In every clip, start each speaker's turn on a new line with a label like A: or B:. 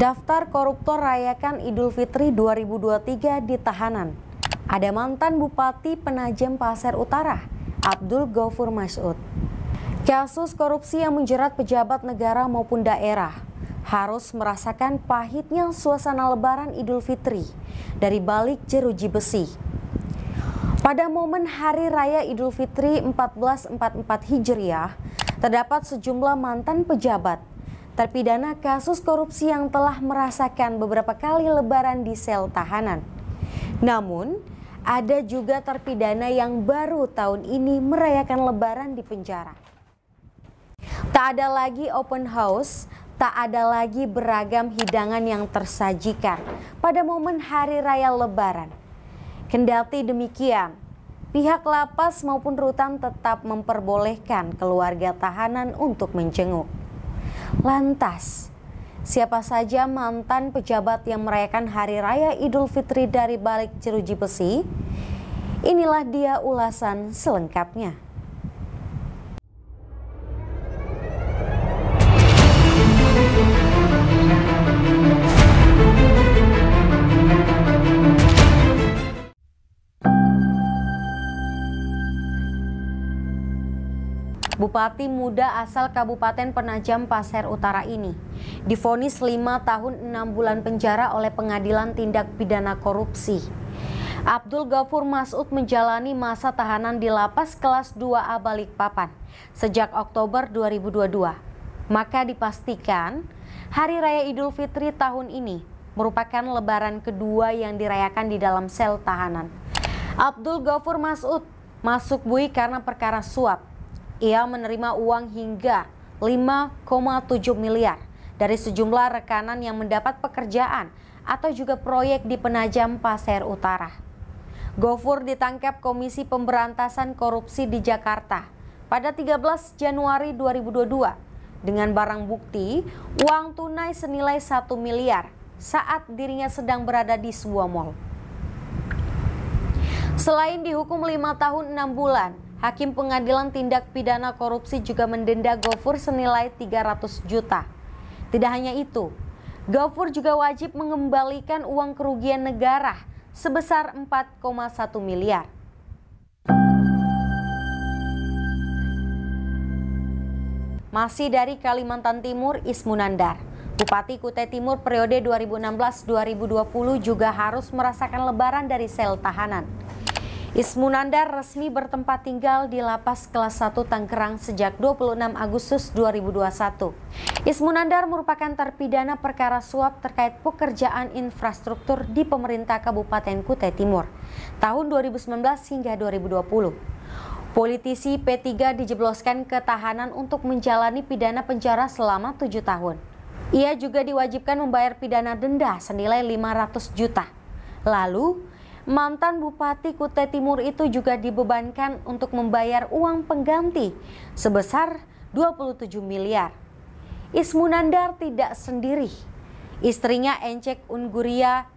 A: Daftar koruptor rayakan Idul Fitri 2023 di tahanan. Ada mantan Bupati Penajem Pasir Utara, Abdul Ghafur Mas'ud. Kasus korupsi yang menjerat pejabat negara maupun daerah harus merasakan pahitnya suasana lebaran Idul Fitri dari balik jeruji besi. Pada momen Hari Raya Idul Fitri 1444 Hijriah, terdapat sejumlah mantan pejabat terpidana kasus korupsi yang telah merasakan beberapa kali lebaran di sel tahanan. Namun, ada juga terpidana yang baru tahun ini merayakan lebaran di penjara. Tak ada lagi open house, tak ada lagi beragam hidangan yang tersajikan pada momen hari raya Lebaran. Kendati demikian, pihak lapas maupun rutan tetap memperbolehkan keluarga tahanan untuk menjenguk. Lantas, siapa saja mantan pejabat yang merayakan Hari Raya Idul Fitri dari balik jeruji besi? Inilah dia ulasan selengkapnya. Bupati muda asal Kabupaten Penajam Pasir Utara ini difonis 5 tahun 6 bulan penjara oleh Pengadilan Tindak Pidana Korupsi. Abdul Ghafur Masud menjalani masa tahanan di lapas kelas 2 A Balikpapan sejak Oktober 2022. Maka dipastikan Hari Raya Idul Fitri tahun ini merupakan lebaran kedua yang dirayakan di dalam sel tahanan. Abdul Ghafur Masud masuk bui karena perkara suap ia menerima uang hingga 5,7 miliar dari sejumlah rekanan yang mendapat pekerjaan atau juga proyek di Penajam Pasir Utara. Gofur ditangkap Komisi Pemberantasan Korupsi di Jakarta pada 13 Januari 2022 dengan barang bukti uang tunai senilai 1 miliar saat dirinya sedang berada di sebuah mal. Selain dihukum 5 tahun 6 bulan, Hakim Pengadilan Tindak Pidana Korupsi juga mendenda Gofur senilai 300 juta. Tidak hanya itu, Gofur juga wajib mengembalikan uang kerugian negara sebesar 4,1 miliar. Masih dari Kalimantan Timur, Ismunandar. Bupati Kutai Timur periode 2016-2020 juga harus merasakan lebaran dari sel tahanan. Ismunandar resmi bertempat tinggal di Lapas Kelas 1 Tangerang sejak 26 Agustus 2021. Ismunandar merupakan terpidana perkara suap terkait pekerjaan infrastruktur di pemerintah Kabupaten Kutai Timur tahun 2019 hingga 2020. Politisi P3 dijebloskan ke tahanan untuk menjalani pidana penjara selama 7 tahun. Ia juga diwajibkan membayar pidana denda senilai 500 juta. Lalu, mantan Bupati Kutai Timur itu juga dibebankan untuk membayar uang pengganti sebesar 27 miliar. Ismunandar tidak sendiri. Istrinya Encek Unguria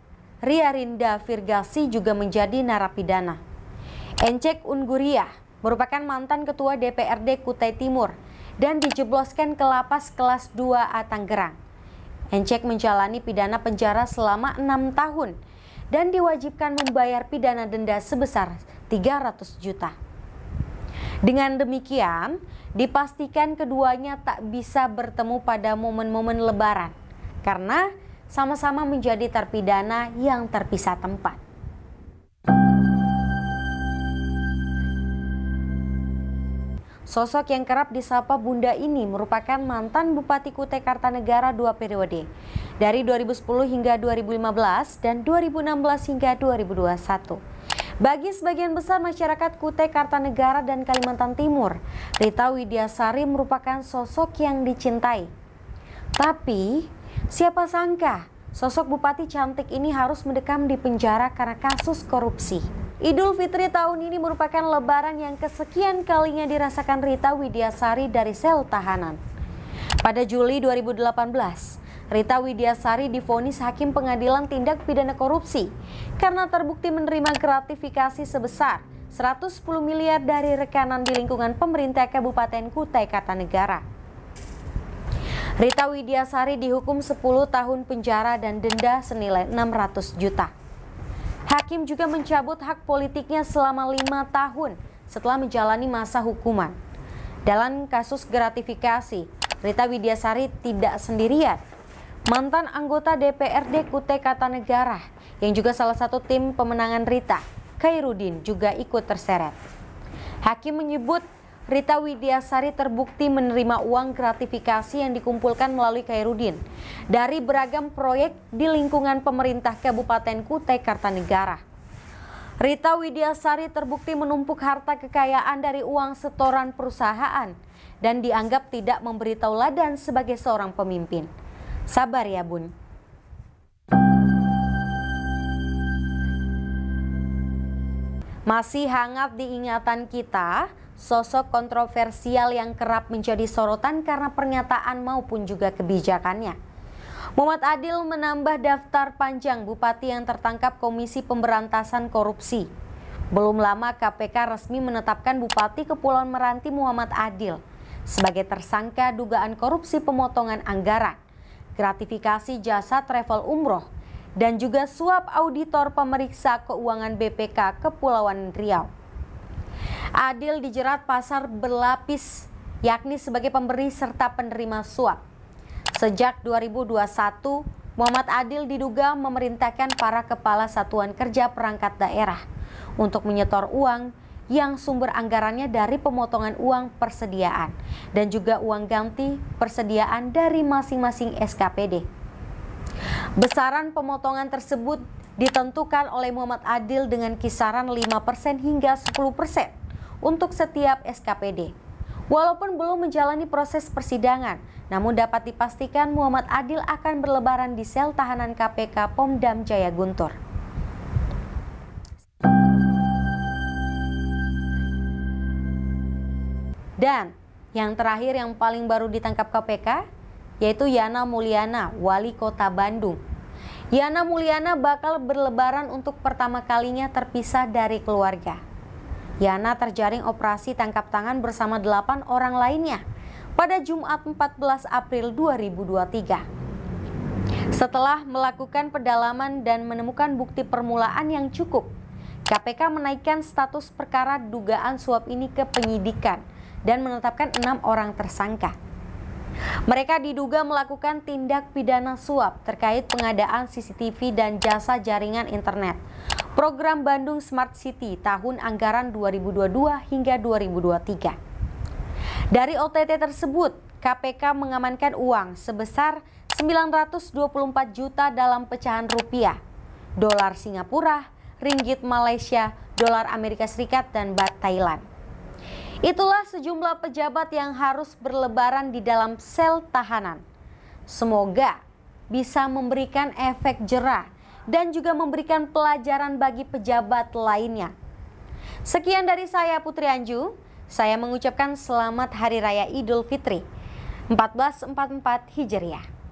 A: Riarinda Virgasi juga menjadi narapidana. Encek Unguria merupakan mantan ketua DPRD Kutai Timur dan dijebloskan ke lapas kelas 2A Tangerang. Encek menjalani pidana penjara selama enam tahun dan diwajibkan membayar pidana denda sebesar 300 juta. Dengan demikian, dipastikan keduanya tak bisa bertemu pada momen-momen lebaran karena sama-sama menjadi terpidana yang terpisah tempat. Sosok yang kerap disapa Bunda ini merupakan mantan Bupati Kutai Kartanegara dua periode, dari 2010 hingga 2015 dan 2016 hingga 2021. Bagi sebagian besar masyarakat Kutai Kartanegara dan Kalimantan Timur, Rita Widiasari merupakan sosok yang dicintai. Tapi, siapa sangka sosok bupati cantik ini harus mendekam di penjara karena kasus korupsi. Idul Fitri tahun ini merupakan lebaran yang kesekian kalinya dirasakan Rita Widiasari dari sel tahanan. Pada Juli 2018, Rita Widiasari difonis Hakim Pengadilan Tindak Pidana Korupsi karena terbukti menerima gratifikasi sebesar 110 miliar dari rekanan di lingkungan pemerintah Kabupaten Kutai Kartanegara. Rita Widiasari dihukum 10 tahun penjara dan denda senilai 600 juta. Hakim juga mencabut hak politiknya selama lima tahun setelah menjalani masa hukuman. Dalam kasus gratifikasi, Rita Widiasari tidak sendirian. Mantan anggota DPRD Kutai Kartanegara yang juga salah satu tim pemenangan Rita, Kairudin juga ikut terseret. Hakim menyebut Rita Widiasari terbukti menerima uang gratifikasi yang dikumpulkan melalui Kairudin dari beragam proyek di lingkungan pemerintah Kabupaten Kutai Kartanegara. Rita Widiasari terbukti menumpuk harta kekayaan dari uang setoran perusahaan dan dianggap tidak memberitahu Ladan sebagai seorang pemimpin. Sabar ya bun. Masih hangat diingatan kita, sosok kontroversial yang kerap menjadi sorotan karena pernyataan maupun juga kebijakannya. Muhammad Adil menambah daftar panjang bupati yang tertangkap Komisi Pemberantasan Korupsi. Belum lama KPK resmi menetapkan Bupati Kepulauan Meranti Muhammad Adil sebagai tersangka dugaan korupsi pemotongan anggaran, gratifikasi jasa travel umroh, dan juga suap auditor pemeriksa keuangan BPK Kepulauan Riau. Adil dijerat pasar berlapis yakni sebagai pemberi serta penerima suap. Sejak 2021, Muhammad Adil diduga memerintahkan para kepala satuan kerja perangkat daerah untuk menyetor uang yang sumber anggarannya dari pemotongan uang persediaan dan juga uang ganti persediaan dari masing-masing SKPD. Besaran pemotongan tersebut ditentukan oleh Muhammad Adil dengan kisaran 5% hingga 10% untuk setiap SKPD. Walaupun belum menjalani proses persidangan, namun dapat dipastikan Muhammad Adil akan berlebaran di sel tahanan KPK Pomdam Jaya Guntur. Dan yang terakhir yang paling baru ditangkap KPK yaitu Yana Mulyana, wali kota Bandung. Yana Mulyana bakal berlebaran untuk pertama kalinya terpisah dari keluarga. Yana terjaring operasi tangkap tangan bersama delapan orang lainnya pada Jumat 14 April 2023. Setelah melakukan pedalaman dan menemukan bukti permulaan yang cukup, KPK menaikkan status perkara dugaan suap ini ke penyidikan dan menetapkan enam orang tersangka. Mereka diduga melakukan tindak pidana suap terkait pengadaan CCTV dan jasa jaringan internet. Program Bandung Smart City tahun anggaran 2022 hingga 2023. Dari OTT tersebut, KPK mengamankan uang sebesar 924 juta dalam pecahan rupiah, dolar Singapura, ringgit Malaysia, dolar Amerika Serikat, dan bat Thailand. Itulah sejumlah pejabat yang harus berlebaran di dalam sel tahanan. Semoga bisa memberikan efek jerah dan juga memberikan pelajaran bagi pejabat lainnya. Sekian dari saya Putri Anju, saya mengucapkan selamat Hari Raya Idul Fitri 1444 Hijriah.